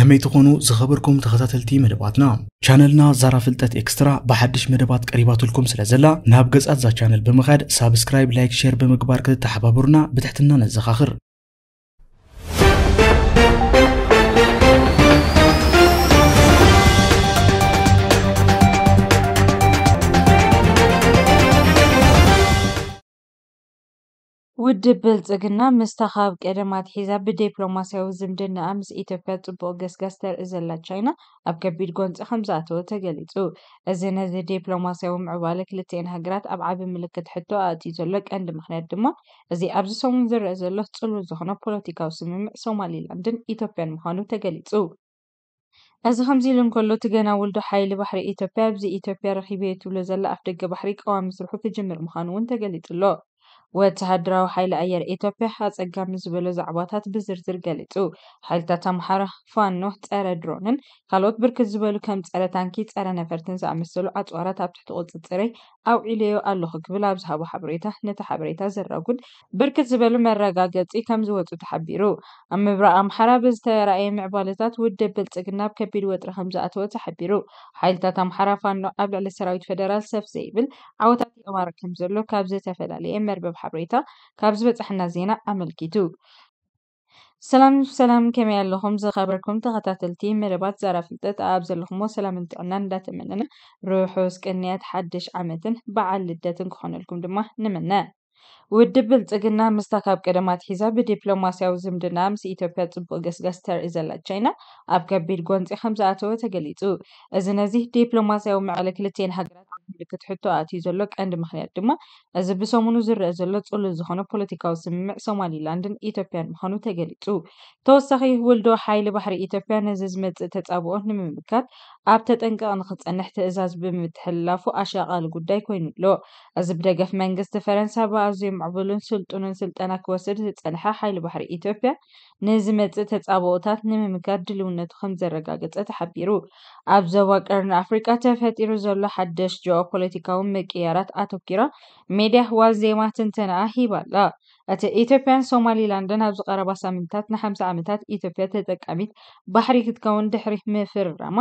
كمي تقونو زخبركم تخطاتلتي مدباتنا شانلنا زارا فلتت اكسترا بحدش مدبات قريباتو لكم سلازلا نابقز اتزا شانل بمغاد سابسكرايب لايك شير بمقبار كده تحبابرنا بتحتنا نزخاخر ውድብ ብልፅግና ምስ ተኻብ ቀደማት ሒዛ ብዲፕሎማስያዊ ዝምድናኣ ምስ ኢትዮጵያ ፅቡቕ ገስጋስ ተርኢ ዘላ ቻይና ኣብ ከቢድ ጎንፂ ከም ዝኣተወ ተገሊፁ እዚ ነዚ ዲፕሎማስያዊ ምዕባለ ክልተአን ሃገራት ኣብ ዓቢ ምልክት ሕቶ ኣእትዩ ዘሎ ቀንዲ ምክንያት ድማ እዚ ኣብዚ ሰሙን ዝረአ ዘሎ ፅሉል ዝኾነ ፖለቲካዊ ስምምዕ ሶማሊላንድን ኢትዮጵያን ምዃኑ ተገሊፁ እዚ ከምዚ ኢሉ እንከሎ እቲ ገና ውልዶ ሓይሊ ባሕሪ ኢትዮጵያ ኣብዚ ኢትዮጵያ ረኪበ ትብሎ ዘላ ኣፍደገ ባሕሪ ቀዋሚ ስርሑ ክጅምር ምዃኑ እውን ተገሊጹ ኣሎ ወተሃደራዊ ሓይሊ ኣየር ኢትዮጵያ ኣጸጋሚ ዝበሎ ዛዕባታት ብዝርዝር ገሊጹ ሓይልታት ኣምሓራ ፋኖ ጸረ ድሮንን ካልኦት ብርክት ዝበሉ ከም ጸረ ታንኪ ጸረ ነፈርትን ዝኣመሰሉ ኣጽዋራት ኣብ ትሕቲ ቁፅር ፅረይ ኣውዒልዮ ኣለኹ ክብል ኣብ ዝሃቦ ሓበሬታ ነቲ ሓበሬታ ዘረጉን ብርክት ዝበሉ መረጋገፂ ከም ዝወፁ ተሓቢሩ ኣብ ምብራቅ ኣምሓራ ብዝተረኣየ ምዕባለታት ውድብ ብልፅግና ኣብ ከቢድ ወጥሪ ከም ዝኣተወ ተሓቢሩ ሓይልታት ኣምሓራ ፋኖ ኣብ ልዕሊ ሰራዊት ፈደራል ሰፍ ዘይብል ዓወታት የቕማር ከም ዘሎ ካብ ዝተፈላለየ መርበብ ሓበሬታ ካብ ዝበፅሐና ዜና ኣመልኪቱ ሰላም ሰላም ከመይ ኣለኹም ዝኸበርኩም ተኸታተልቲ መደባት ዛራ ፍልጠት ኣብ ዘለኹሞ ሰላምን ጥዕናን እንዳተመነነ ርሑስ ቅንያት ሓድሽ ዓመትን በዓል ልደትን ክኾነልኩም ድማ ንመነ ውድብ ብልፅግና ምስታ ካብ ቀደማት ሒዛ ብዲፕሎማስያዊ ዝምድና ምስ ኢትዮጵያ ፅቡቅ ገስጋስ ተርኢ ዘላ ቻይና ኣብ ከቢድ ጎንፂ ከም ዝኣተወ ተገሊፁ እዚ ነዚ ዲፕሎማስያዊ መዕለ ክልተን ሃገራት ምልክት ሕቶ ኣትዩ ዘሎ ቀንዲ ምኽንያት ድማ እዚ ብሰሙኑ ዝርአ ዘሎ ጽሉል ዝኾነ ፖለቲካዊ ስምምዕ ሶማሊላንድን ኢትዮጵያን ምዃኑ ተገሊጹ ተወሳኺ ውልዶ ሓይሊ ባሕሪ ኢትዮጵያ ነዚ ዝመጽእ ተጻብኦት ንምምካት ኣብ ተጠንቀቕ ንኽጸንሕ ትእዛዝ ብምትሕላፉ ኣሻቓሊ ጉዳይ ኮይኑ ኣሎ እዚ ብደገፍ መንግስቲ ፈረንሳይ ብኣዝዩ ምዕቡልን ስልጡንን ስልጠና ክወስድ ዝጸንሐ ሓይሊ ባሕሪ ኢትዮጵያ ንዝመጽእ ተጻብኦታት ንምምካት ድልውነቱ ከም ዘረጋገጸ ተሓቢሩ ኣብ ዞባ ቀርኒ ኣፍሪቃ ተፈጢሩ ዘሎ ሓደሽ ጆኦ ጨው ፖለቲካውን ምቅያራት ኣተኪራ ሜድያ ህዋት ዜማ ትንተንኣ ኣላ እቲ ኢትዮጵያን ሶማሊላንድን ኣብ ቀረባ ሳምንታት ንሓምሳ ዓመታት ኢትዮጵያ ተጠቃሚት ባሕሪ ክትከውን ድሕሪ ምፍርራማ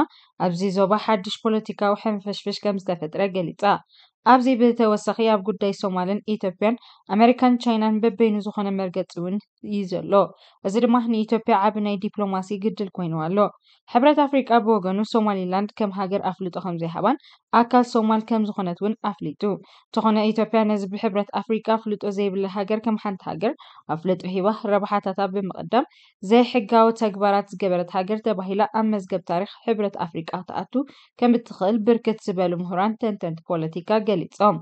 ኣብዚ ዞባ ሓድሽ ፖለቲካዊ ሕንፍሽፍሽ ከም ዝተፈጥረ ገሊፃ ابزی به توسعه اب گودای سومالن ایتالپیان، آمریکان چینان به بین زخان مرگتون ایزلو. وزیر مهن ایتالپیا اب نی دیپلماسی گدل کوینوالو. حبرت آفریقا بوگانو سومالیلند کم هاجر افلیت خم زهبان، آکال سومال کم زخانتون افلیتو. تخان ایتالپیا نزد حبرت آفریقا افلیت ازیبل هاجر کم حنت هاجر، افلیت وحی و ربحات تاب مقدم. زه حجاو تجبرات جبرت هاجر تباهیلا آمز جب تاریخ حبرت آفریقا تاتو کم بتخل برکت سبال مهران تنتنت پلیتیکا ገሊፆም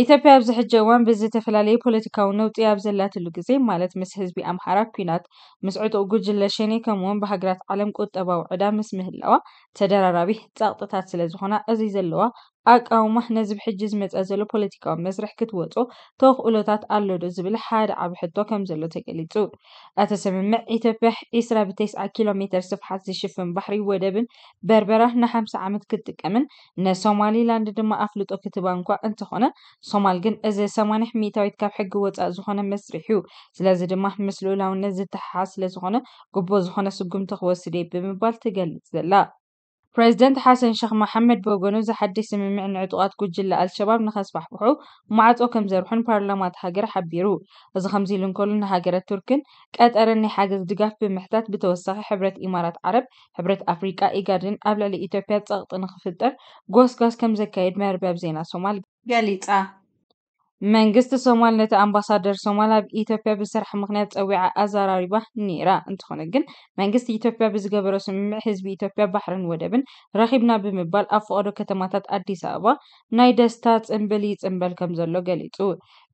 ኢትዮጵያ ኣብዚ ሕጂ እዋን ብዝተፈላለየ ፖለቲካዊ ነውጢ ኣብ ዘላትሉ ግዜ ማለት ምስ ህዝቢ ኣምሓራ ኩናት ምስ ዕጡቅ ጉጅለ ሸኔ ከምኡውን ብሃገራት ዓለም ቁጠባዊ ዕዳ ምስ ምህላዋ ተደራራቢ ፃቕጥታት ስለ ዝኾና እዚ ዘለዋ ኣቃውማ ነዚ ብሕጂ ዝመፀ ዘሎ ፖለቲካዊ መስርሕ ክትወፁ ተኽእሎታት ኣሎ ዶ ዝብል ሓደ ዓብ ሕቶ ከም ዘሎ ተገሊጹ እቲ ስምምዕ ኢትዮጵያ ዒስራ ብተስዓ ኪሎ ሜትር ስፍሓት ዝሽፍን ባሕሪ ወደብን በርበራ ንሓምሳ ዓመት ክትጥቀምን ንሶማሊላንድ ድማ ኣፍልጦ ክትባ እንኳ እንተኾነ ሶማል ግን እዚ 80 ሚታዊት ካብ ሕጊ ወፃኢ ዝኾነ መስርሕ እዩ ስለዚ ድማ ምስ ልኡላውነት ዝተሓሓዝ ስለዝኾነ ጉቦ ዝኾነ ስጉምቲ ክወስደ ብምባል ትገልጽ ዘላ بريزيدنت حسن شيخ محمد بوغونو زحدي سميمي إن عدوات جل الشباب نخس بحبحو معت كم زرحون بارلمات هاجر حبيرو از خمزي لنكول هاجر التركن كأت أرني حاجز دقاف بمحتات بتوسخ حبرة إمارات عرب حبرة أفريقيا إيجارين قبل لإثيوبيا تسقط نخفلتر جوس جوس كم زكايد مرباب زينا سومال قاليتا መንግስቲ ሶማል ነቲ ኣምባሳደር ሶማል ኣብ ኢትዮጵያ ብስራሕ ምክንያት ፀዊዓ ኣዘራሪባ ነይራ እንትኾነ ግን መንግስቲ ኢትዮጵያ ብዝገበሮ ስምምዕ ህዝቢ ኢትዮጵያ ባሕርን ወደብን ረኺብና ብምባል ኣብ ፈቐዶ ከተማታት ኣዲስ ኣበባ ናይ ደስታ ፅምብል ይፅምበል ከም ዘሎ ገሊፁ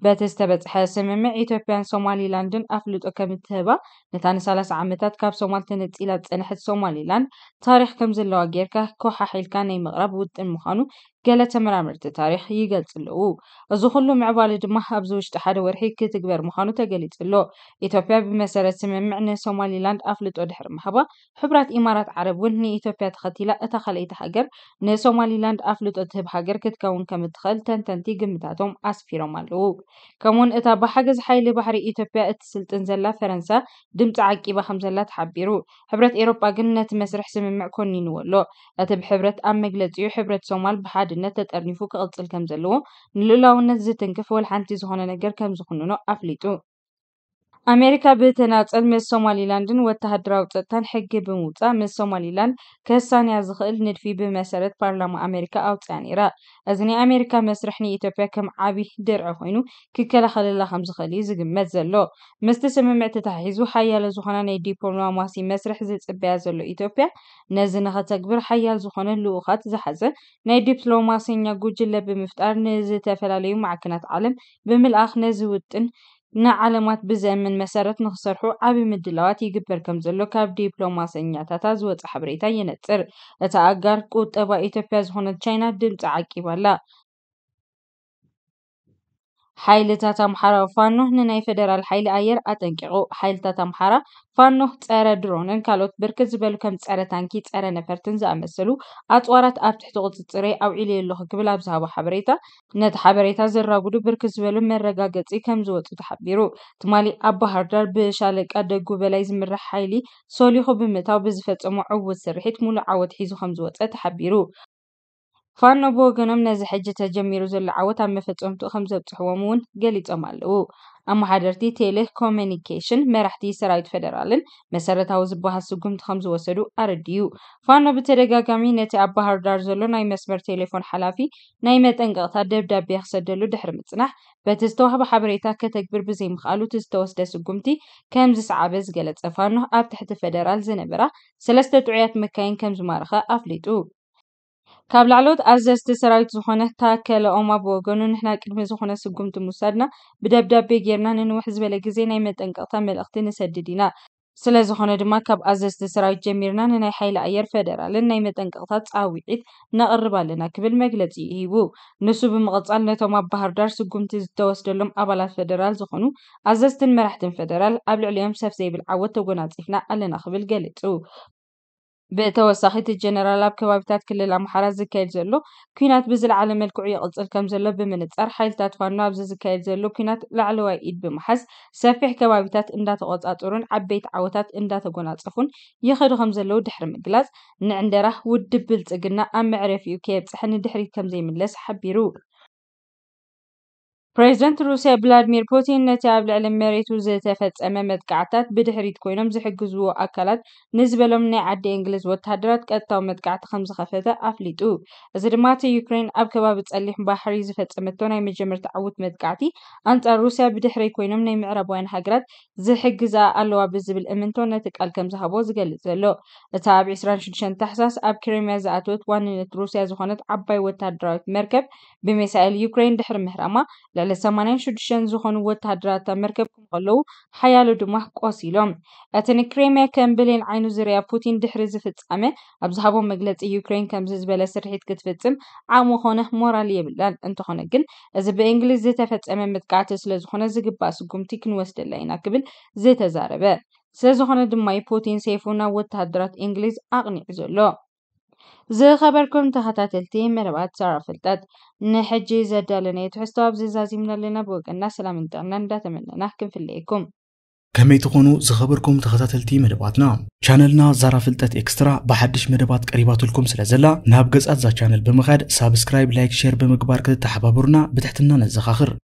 በተዝተበፅሐ ስምምዕ ኢትዮጵያን ሶማሊላንድን ኣፍልጦ ከም እትህባ ነታ ንሳላስ ዓመታት ካብ ሶማል ተነፂላ ዝፀንሐት ሶማሊላንድ ታሪክ ከም ዘለዋ ጌርካ ከሓሒልካ ናይ ምቕራብ ውጥን ምዃኑ ገለ ተመራምርቲ ታሪክ ይገልፅ ኣለዉ እዚ ኩሉ ምዕባሉ ድማ ኣብዚ ውሽጢ ሓደ ወርሒ ክትግበር ምዃኑ ተገሊፅ ኣሎ ኢትዮጵያ ብመሰረት ስምምዕ ንሶማሊላንድ ኣፍልጦ ድሕሪ ምሃባ ሕቡራት ኢማራት ዓረብ እውን ንኢትዮጵያ ተኸቲላ እታ ካልአይቲ ሃገር ንሶማሊላንድ ኣፍልጦ ትህብ ሃገር ክትከውን ከም እትኽእል ተንተንቲ ግምታቶም ኣስፊሮም ኣለዉ كمون اتا بحجز حيلي بحري إتوبيا اتسلطن زلا فرنسا دمت عاكي بخم زلا تحبيرو حبرت إيروبا قنات مسرح سمم معكون نينو لو اتب حبرت أم مقلتيو حبرت سومال بحاد النتت أرنفوك قلت الكم زلو نلولاو نزتن كفو الحانتي زخونا نقر كم نو أفليتو ኣሜሪካ ብተናፀል ምስ ሶማሊላንድን ወተሃደራዊ ፀጥታን ሕጊ ብምውፃእ ምስ ሶማሊላንድ ከሳንያ ዝኽእል ንድፊ ብመሰረት ፓርላማ ኣሜሪካ ኣውፅያ ነይራ። እዚ ናይ ኣሜሪካ መስርሕ ንኢትዮጵያ ከም ዓብዪ ድርዒ ኮይኑ ክከላኸለላ ከም ዝኽእል እዩ ዝግመት ዘሎ። ምስቲ ስምምዕ ተታሒዙ ሓያል ዝኾነ ናይ ዲፕሎማሲ መስርሕ ዝፅበያ ዘሎ ኢትዮጵያ ነዚ ንኸተግብር ሓያል ዝኾነ ልኡኻት ዝሓዘ ናይ ዲፕሎማሰኛ ጉጅለ ብምፍጣር ንዝተፈላለዩ ማዕክናት ዓለም ብምልኣኽ ነዚ ውጥን ንዓለማት ብዘእምን መሰረት ንኽሰርሑ ዓብዪ ምድላዋት ይግበር ከም ዘሎ ካብ ዲፕሎማሰኛታታ ዝወፀ ሓበሬታ የነፅር። እታ ኣጋር ቁጠባ ኢትዮጵያ ዝኾነት ቻይና ድምፂ ዓቂባ ኣላ። ሓይልታት ኣምሓራ ፋኖ ንናይ ፌደራል ሓይሊ ኣየር ኣጠንቂቑ ሓይልታት ኣምሓራ ፋኖ ፀረ ድሮንን ካልኦት ብርክት ዝበሉ ከም ፀረ ታንኪ ፀረ ነፈርትን ዝኣመሰሉ ኣፅዋራት ኣብ ትሕቲ ቁፅፅረ ኣውዒል ኣለኹ ክብል ኣብ ዝሃቦ ሓበሬታ ነቲ ሓበሬታ ዘራጉዱ ብርክት ዝበሉ መረጋገፂ ከም ዝወፁ ተሓቢሩ ትማሊ ኣብ ባህርዳር ብሻለቃ ደጉ በላይ ዝምራሕ ሓይሊ ሰሊኹ ብምእታው ብዝፈፀሞ ዕውት ስርሒት ሙሉእ ዓወት ሒዙ ከም ዝወፀ ተሓቢሩ ፋኖ ብወገኖም ነዚ ሕጂ ተጀሚሩ ዘሎ ዓወት ኣብ መፈፀምትኡ ከም ዘብፅሕዎም እውን ገሊፆም ኣለው። ኣመሓደርቲ ቴሌኮሚኒኬሽን መራሕቲ ሰራዊት ፌደራልን መሰረታዊ ዝበሃል ስጉምቲ ከም ዝወሰዱ ኣረዲኡ። ፋኖ ብተደጋጋሚ ነቲ ኣብ ባህር ዳር ዘሎ ናይ መስመር ቴሌፎን ሓላፊ ናይ መጠንቀቕታ ደብዳቤ ክሰደሉ ድሕሪ ምፅናሕ በቲ ዝተዋህበ ሓበሬታ ከተግብር ብዘይምኽኣሉ እቲ ዝተወስደ ስጉምቲ ከም ዝሰዓበ ዝገለፀ ፋኖ ኣብ ትሕቲ ፌደራል ዝነበራ ሰለስተ ጥዑያት መካይን ከም ዝማረኸ ኣፍሊጡ። كاب لعلوت أزز تسرعت زخنة تاكل أما بوغنو نحنا كلمة زخنة سقوم تمسادنا بدب دب بيجيرنا ننوحز بلقزينا يمتن قطع ملقتي نسددينا سلا زخنة دما كاب أزز تسرعت جميرنا ننحي حيل أير فدرال ننحي متن قطع تعويت نقرب لنا كبل مجلتي هيوو نسو بمغطع نتو ما بحر دار سقوم تزدوس دلوم أبلا فدرال زخنو أزز تنمرح تن فدرال قبل عليهم سفزي بالعوة توقنا تفنا ብተወሳኺ እቲ ጀነራል ኣብ ከባቢታት ክልል ኣምሓራ ዝካየድ ዘሎ ኩናት ብዝለዓለ መልክዑ ይቕፅል ከም ዘሎ ብምንፃር ሓይልታት ፋኖ ኣብዚ ዝካየድ ዘሎ ኩናት ላዕለዋይ ኢድ ብምሓዝ ሰፊሕ ከባቢታት እንዳተቆፃፀሩን ዓበይቲ ዓወታት እንዳተጎናፀፉን ይኸዱ ከም ዘለዉ ድሕሪ ምግላጽ ንዕንደራ ውድብ ብልፅግና ኣብ መዕረፊኡ ከየብፅሐ ንድሕሪት ከም ዘይምለስ ሓቢሩ ፕሬዝደንት ሩስያ ቭላድሚር ፑቲን ነቲ ኣብ ልዕሊ መሬቱ ዝተፈፀመ መጥቃዕትታት ብድሕሪት ኮይኖም ዝሕግዝዎ ኣካላት ንዝበሎም ናይ ዓዲ እንግሊዝ ወታሃደራት ቀጥታዊ መጥቃዕቲ ከም ዝኸፈተ ኣፍሊጡ እዚ ድማ እቲ ዩክሬን ኣብ ከባቢ ፀሊም ባሕሪ ዝፈፀመቶ ናይ መጀመርታ ዓውት መጥቃዕቲ ኣንጻር ሩስያ ብድሕረይ ኮይኖም ናይ ምዕራባውያን ሃገራት ዝሕግዛ ኣለዋ ብዝብል እምንቶ ነቲ ቃል ከም ዝሃቦ ዝገልፅ ዘሎ እታ ኣብ 26 ታሕሳስ ኣብ ክሪምያ ዝኣተወት ዋንነት ሩስያ ዝኾነት ዓባይ ወታደራዊት መርከብ ብሚሳኤል ዩክሬን ድሕሪ ምህራማ ልዕሊ 86 ዝኾኑ ወታደራት ኣብ መርከብ ከለዉ ሓያሉ ድማ ቆሲሎም እቲ ንክሬምያ ከም ብሌን ዓይኑ ዝርያ ፑቲን ድሕሪ ዝፍጻመ ኣብ ዝሃቦ መግለፂ ዩክሬን ከምዚ ዝበለ ስርሒት ክትፍፅም ዓቕሚ ኮነ ሞራል የብላን እንተኾነ ግን እዚ ብእንግሊዝ ዝተፈፀመ ምጥቃዕቲ ስለ ዝኾነ ዝግባእ ስጉምቲ ክንወስደላ ኢና ክብል ዝተዛረበ ስለዝኾነ ድማ ፑቲን ሰይፉ ናብ ወታደራት እንግሊዝ ኣቕኒዑ ዘሎ زي خبركم تحت التيم مربات سارة فلتات نحجي زادة لنا يتحستو أبزي زازي من اللي نبوك الناس سلام انترنان دات من نحكم في الليكم كما تقونو زي خبركم تحت التيم مرباتنا شانلنا زارة فلتات اكسترا بحدش مربات قريبات لكم سلازلا نابقز أتزا شانل بمغاد سابسكرايب لايك شير بمقبار كده تحبابرنا بتحتنا نزخ آخر